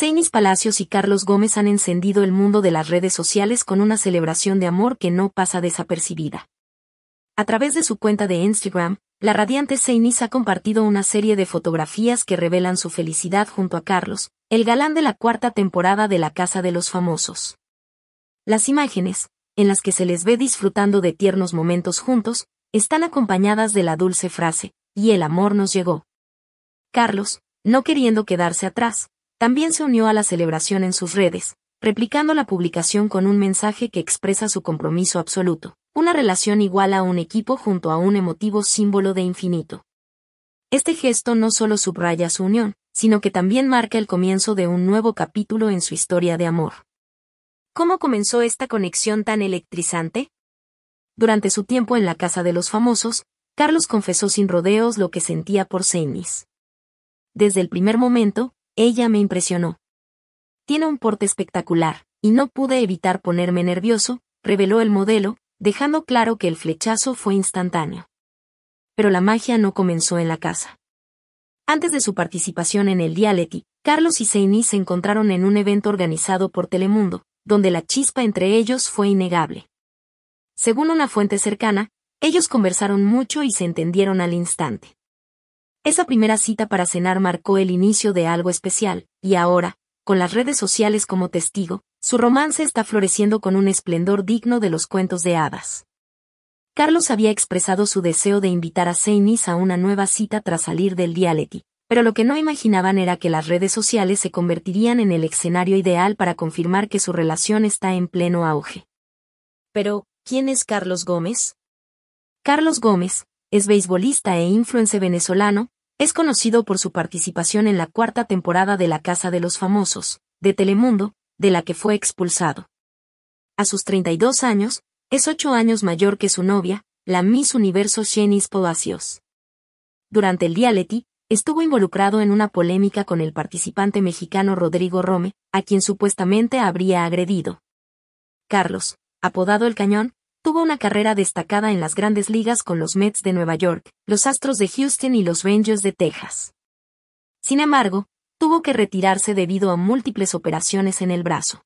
Seinis Palacios y Carlos Gómez han encendido el mundo de las redes sociales con una celebración de amor que no pasa desapercibida. A través de su cuenta de Instagram, la radiante Seinis ha compartido una serie de fotografías que revelan su felicidad junto a Carlos, el galán de la cuarta temporada de La Casa de los Famosos. Las imágenes, en las que se les ve disfrutando de tiernos momentos juntos, están acompañadas de la dulce frase, y el amor nos llegó. Carlos, no queriendo quedarse atrás, también se unió a la celebración en sus redes, replicando la publicación con un mensaje que expresa su compromiso absoluto, una relación igual a un equipo junto a un emotivo símbolo de infinito. Este gesto no solo subraya su unión, sino que también marca el comienzo de un nuevo capítulo en su historia de amor. ¿Cómo comenzó esta conexión tan electrizante? Durante su tiempo en la casa de los famosos, Carlos confesó sin rodeos lo que sentía por Seinis. Desde el primer momento, ella me impresionó. Tiene un porte espectacular, y no pude evitar ponerme nervioso, reveló el modelo, dejando claro que el flechazo fue instantáneo. Pero la magia no comenzó en la casa. Antes de su participación en el Dialeti, Carlos y Seini se encontraron en un evento organizado por Telemundo, donde la chispa entre ellos fue innegable. Según una fuente cercana, ellos conversaron mucho y se entendieron al instante. Esa primera cita para cenar marcó el inicio de algo especial, y ahora, con las redes sociales como testigo, su romance está floreciendo con un esplendor digno de los cuentos de hadas. Carlos había expresado su deseo de invitar a Seinis a una nueva cita tras salir del dialeti, pero lo que no imaginaban era que las redes sociales se convertirían en el escenario ideal para confirmar que su relación está en pleno auge. Pero, ¿quién es Carlos Gómez? Carlos Gómez, es beisbolista e influencer venezolano, es conocido por su participación en la cuarta temporada de La Casa de los Famosos, de Telemundo, de la que fue expulsado. A sus 32 años, es ocho años mayor que su novia, la Miss Universo Shenis Palacios. Durante el Leti, estuvo involucrado en una polémica con el participante mexicano Rodrigo Rome, a quien supuestamente habría agredido. Carlos, apodado El Cañón, Tuvo una carrera destacada en las grandes ligas con los Mets de Nueva York, los Astros de Houston y los Rangers de Texas. Sin embargo, tuvo que retirarse debido a múltiples operaciones en el brazo.